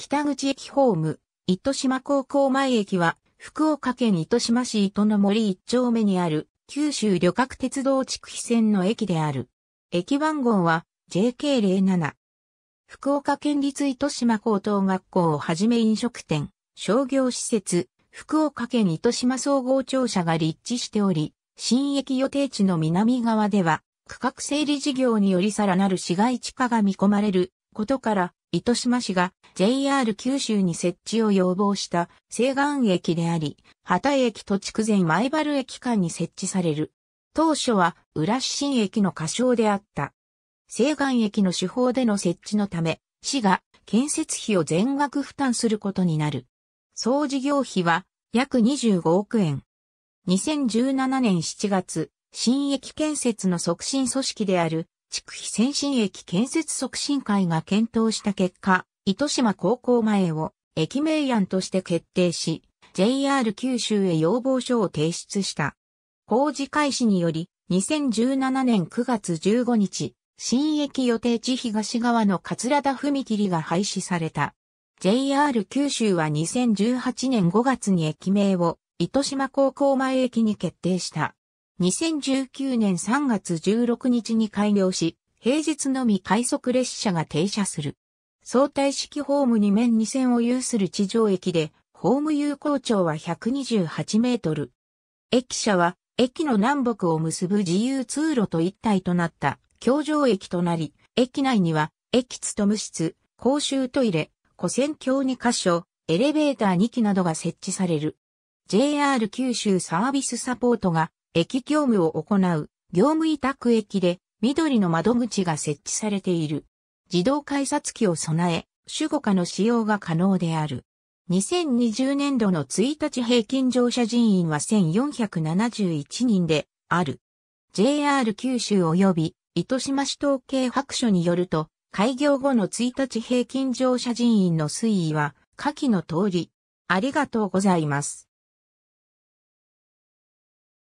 北口駅ホーム、糸島高校前駅は、福岡県糸島市糸の森一丁目にある、九州旅客鉄道区非線の駅である。駅番号は JK07。福岡県立糸島高等学校をはじめ飲食店、商業施設、福岡県糸島総合庁舎が立地しており、新駅予定地の南側では、区画整理事業によりさらなる市街地化が見込まれることから、糸島市が JR 九州に設置を要望した西岸駅であり、畑駅と筑前前原駅間に設置される。当初は浦新駅の仮称であった。西岸駅の手法での設置のため、市が建設費を全額負担することになる。総事業費は約25億円。2017年7月、新駅建設の促進組織である地区非先進駅建設促進会が検討した結果、糸島高校前を駅名案として決定し、JR 九州へ要望書を提出した。工事開始により、2017年9月15日、新駅予定地東側の桂田踏切が廃止された。JR 九州は2018年5月に駅名を糸島高校前駅に決定した。2019年3月16日に開業し、平日のみ快速列車が停車する。相対式ホーム2面2線を有する地上駅で、ホーム有効長は128メートル。駅舎は、駅の南北を結ぶ自由通路と一体となった、橋上駅となり、駅内には、駅務務室、公衆トイレ、古線橋2カ所、エレベーター2機などが設置される。JR 九州サービスサポートが駅業務を行う業務委託駅で緑の窓口が設置されている。自動改札機を備え、主語化の使用が可能である。2020年度の1日平均乗車人員は1471人である。JR 九州及び糸島市統計白書によると、開業後の1日平均乗車人員の推移は、下記の通り。ありがとうございます。